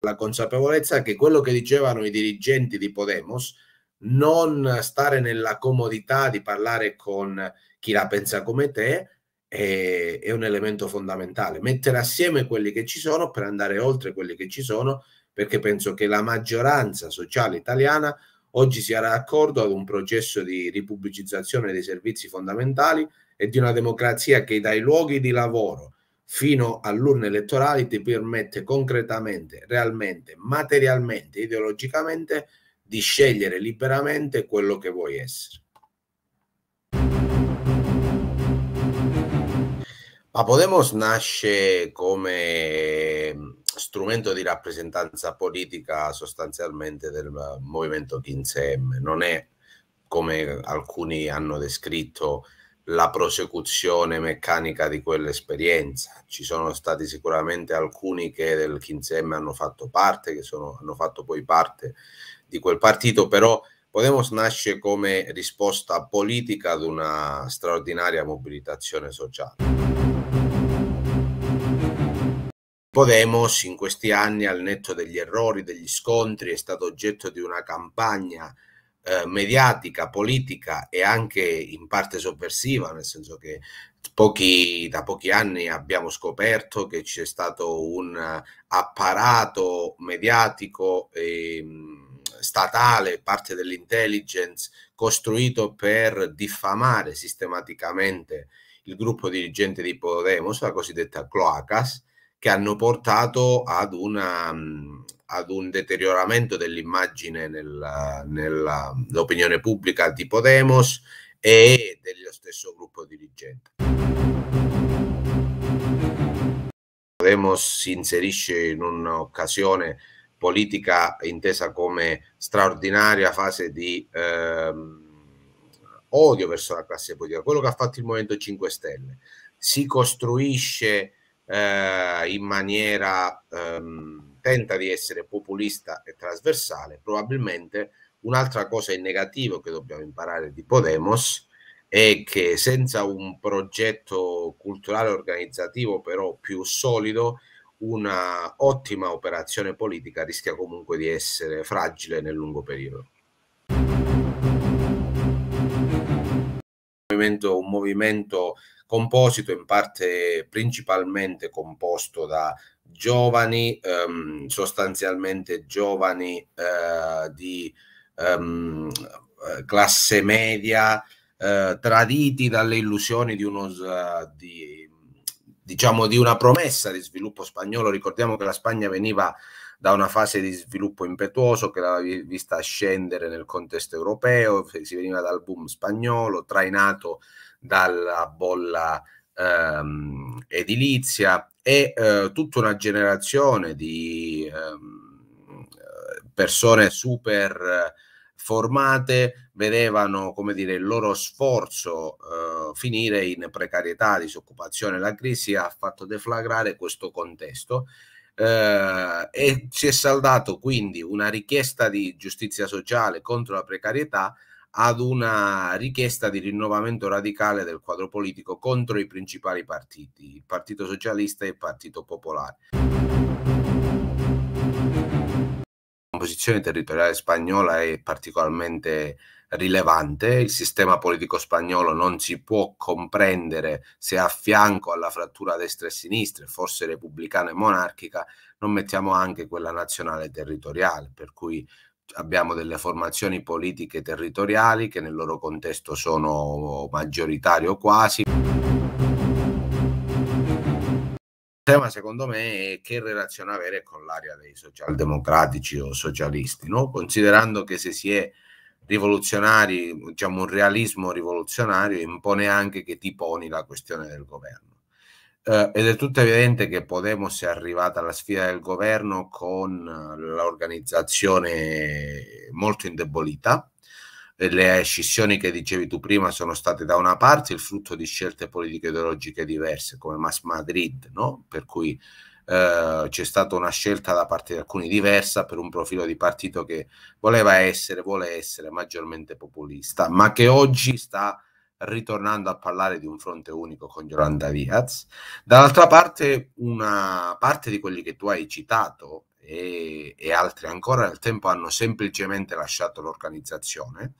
la consapevolezza che quello che dicevano i dirigenti di Podemos, non stare nella comodità di parlare con chi la pensa come te, è, è un elemento fondamentale. Mettere assieme quelli che ci sono per andare oltre quelli che ci sono, perché penso che la maggioranza sociale italiana oggi sia d'accordo ad un processo di ripubblicizzazione dei servizi fondamentali e di una democrazia che dai luoghi di lavoro fino all'urna elettorale ti permette concretamente, realmente, materialmente, ideologicamente di scegliere liberamente quello che vuoi essere. Ma Podemos nasce come strumento di rappresentanza politica sostanzialmente del movimento 15M, non è come alcuni hanno descritto la prosecuzione meccanica di quell'esperienza. Ci sono stati sicuramente alcuni che del 15 hanno fatto parte, che sono, hanno fatto poi parte di quel partito, però Podemos nasce come risposta politica ad una straordinaria mobilitazione sociale. Podemos in questi anni, al netto degli errori, degli scontri, è stato oggetto di una campagna eh, mediatica, politica e anche in parte sovversiva, nel senso che pochi, da pochi anni abbiamo scoperto che c'è stato un apparato mediatico e, ehm, statale, parte dell'intelligence, costruito per diffamare sistematicamente il gruppo dirigente di Podemos, la cosiddetta Cloacas, che hanno portato ad una mm, ad un deterioramento dell'immagine nell'opinione pubblica di Podemos e dello stesso gruppo dirigente. Podemos si inserisce in un'occasione politica intesa come straordinaria fase di ehm, odio verso la classe politica, quello che ha fatto il Movimento 5 Stelle. Si costruisce eh, in maniera ehm, tenta di essere populista e trasversale, probabilmente un'altra cosa in negativo che dobbiamo imparare di Podemos è che senza un progetto culturale organizzativo però più solido, una ottima operazione politica rischia comunque di essere fragile nel lungo periodo. Un movimento composito in parte principalmente composto da giovani, ehm, sostanzialmente giovani eh, di ehm, eh, classe media, eh, traditi dalle illusioni di uno di, diciamo di una promessa di sviluppo spagnolo. Ricordiamo che la Spagna veniva da una fase di sviluppo impetuoso che l'aveva vista scendere nel contesto europeo, si veniva dal boom spagnolo, trainato dalla bolla ehm, edilizia e eh, tutta una generazione di ehm, persone super formate vedevano come dire, il loro sforzo eh, finire in precarietà, disoccupazione. La crisi ha fatto deflagrare questo contesto eh, e si è saldato quindi una richiesta di giustizia sociale contro la precarietà ad una richiesta di rinnovamento radicale del quadro politico contro i principali partiti, il Partito Socialista e il Partito Popolare. La composizione territoriale spagnola è particolarmente rilevante, il sistema politico spagnolo non si può comprendere se a fianco alla frattura destra e sinistra, forse repubblicana e monarchica, non mettiamo anche quella nazionale e territoriale, per cui abbiamo delle formazioni politiche territoriali che nel loro contesto sono maggioritarie o quasi. Il tema secondo me è che relazione avere con l'area dei socialdemocratici o socialisti, no? considerando che se si è rivoluzionari, diciamo un realismo rivoluzionario impone anche che ti poni la questione del governo. Eh, ed è tutto evidente che Podemos è arrivata alla sfida del governo con eh, l'organizzazione molto indebolita. Eh, le scissioni che dicevi tu prima sono state da una parte il frutto di scelte politiche ideologiche diverse, come Mass Madrid, no? per cui Uh, c'è stata una scelta da parte di alcuni diversa per un profilo di partito che voleva essere, vuole essere maggiormente populista, ma che oggi sta ritornando a parlare di un fronte unico con Yolanda Diaz, dall'altra parte una parte di quelli che tu hai citato e, e altri ancora nel tempo hanno semplicemente lasciato l'organizzazione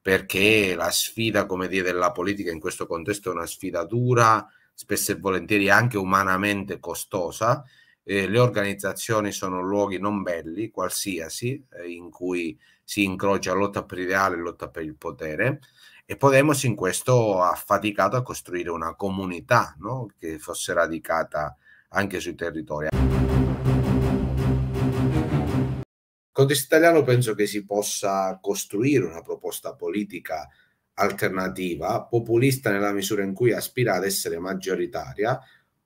perché la sfida, come dire, della politica in questo contesto è una sfida dura, spesso e volentieri anche umanamente costosa. Eh, le organizzazioni sono luoghi non belli, qualsiasi, eh, in cui si incrocia lotta per l'ideale e lotta per il potere. E Podemos in questo ha faticato a costruire una comunità no? che fosse radicata anche sui territori. Contesto italiano penso che si possa costruire una proposta politica alternativa, populista nella misura in cui aspira ad essere maggioritaria,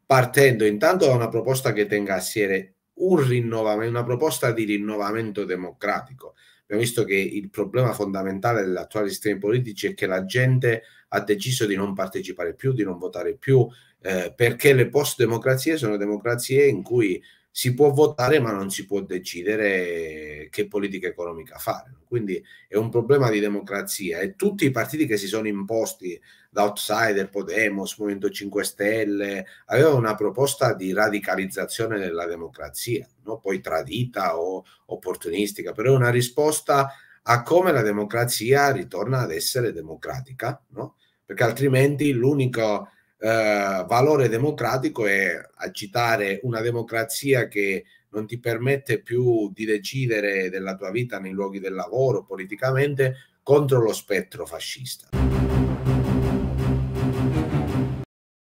partendo intanto da una proposta che tenga assieme un rinnovamento, una proposta di rinnovamento democratico, abbiamo visto che il problema fondamentale degli attuali sistemi politici è che la gente ha deciso di non partecipare più, di non votare più, eh, perché le post-democrazie sono democrazie in cui si può votare ma non si può decidere che politica economica fare. Quindi è un problema di democrazia e tutti i partiti che si sono imposti da outsider, Podemos, Movimento 5 Stelle, avevano una proposta di radicalizzazione della democrazia, no? poi tradita o opportunistica, però è una risposta a come la democrazia ritorna ad essere democratica, no? perché altrimenti l'unico eh, valore democratico è agitare una democrazia che non ti permette più di decidere della tua vita nei luoghi del lavoro, politicamente, contro lo spettro fascista.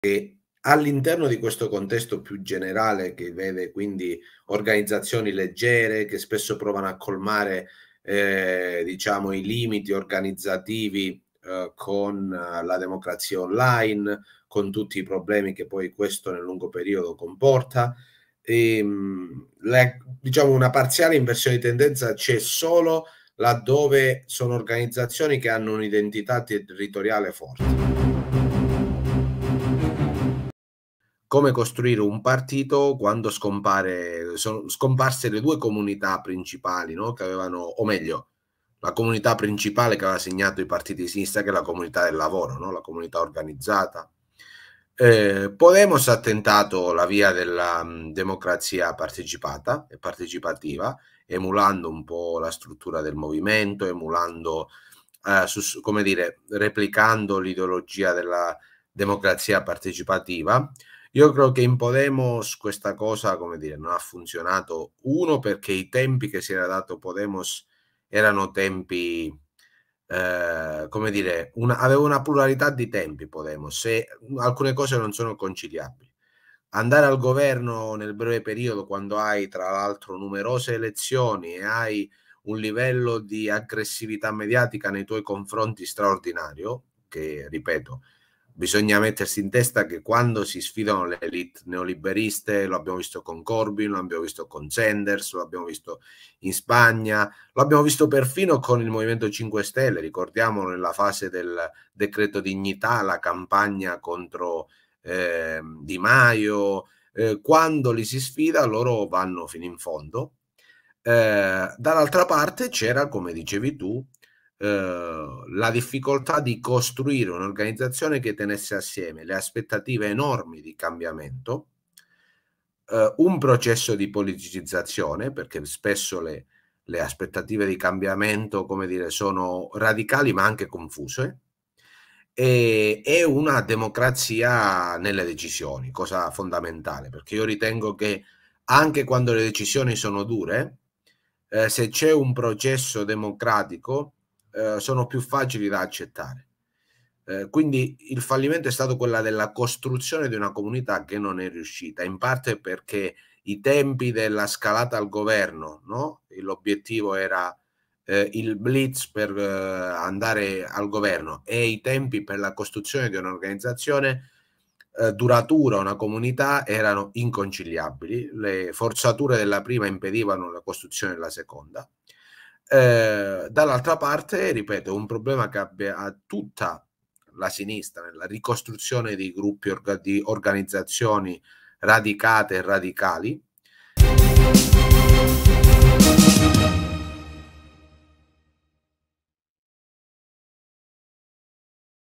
E all'interno di questo contesto più generale che vede quindi organizzazioni leggere che spesso provano a colmare eh, diciamo, i limiti organizzativi eh, con eh, la democrazia online, con tutti i problemi che poi questo nel lungo periodo comporta. E, ehm, le, diciamo una parziale inversione di tendenza c'è solo laddove sono organizzazioni che hanno un'identità territoriale forte. Come costruire un partito quando scompare, sono scomparse le due comunità principali no? che avevano, o meglio, la comunità principale che aveva segnato i partiti di sinistra, che è la comunità del lavoro, no? la comunità organizzata, eh, Podemos ha tentato la via della mh, mm, democrazia partecipata e partecipativa, emulando un po' la struttura del movimento, emulando, eh, su, come dire, replicando l'ideologia della democrazia partecipativa. Io credo che in Podemos questa cosa, come dire, non ha funzionato, uno perché i tempi che si era dato Podemos erano tempi eh, come dire, una, aveva una pluralità di tempi Podemos, se alcune cose non sono conciliabili. Andare al governo nel breve periodo, quando hai tra l'altro numerose elezioni e hai un livello di aggressività mediatica nei tuoi confronti straordinario, che ripeto, bisogna mettersi in testa che quando si sfidano le elite neoliberiste, lo abbiamo visto con Corbyn, lo abbiamo visto con Sanders, lo abbiamo visto in Spagna, lo abbiamo visto perfino con il Movimento 5 Stelle, ricordiamo nella fase del decreto dignità la campagna contro eh, Di Maio, eh, quando li si sfida loro vanno fino in fondo. Eh, dall'altra parte c'era, come dicevi tu, la difficoltà di costruire un'organizzazione che tenesse assieme le aspettative enormi di cambiamento, eh, un processo di politicizzazione, perché spesso le, le aspettative di cambiamento, come dire, sono radicali ma anche confuse, e, e una democrazia nelle decisioni, cosa fondamentale, perché io ritengo che anche quando le decisioni sono dure, eh, se c'è un processo democratico, eh, sono più facili da accettare. Eh, quindi il fallimento è stato quella della costruzione di una comunità che non è riuscita, in parte perché i tempi della scalata al governo, no? l'obiettivo era eh, il blitz per eh, andare al governo e i tempi per la costruzione di un'organizzazione eh, duratura, una comunità, erano inconciliabili, le forzature della prima impedivano la costruzione della seconda Ehm, dall'altra parte, ripeto, un problema che abbia a tutta la sinistra nella ricostruzione di gruppi, orga, di organizzazioni radicate e radicali.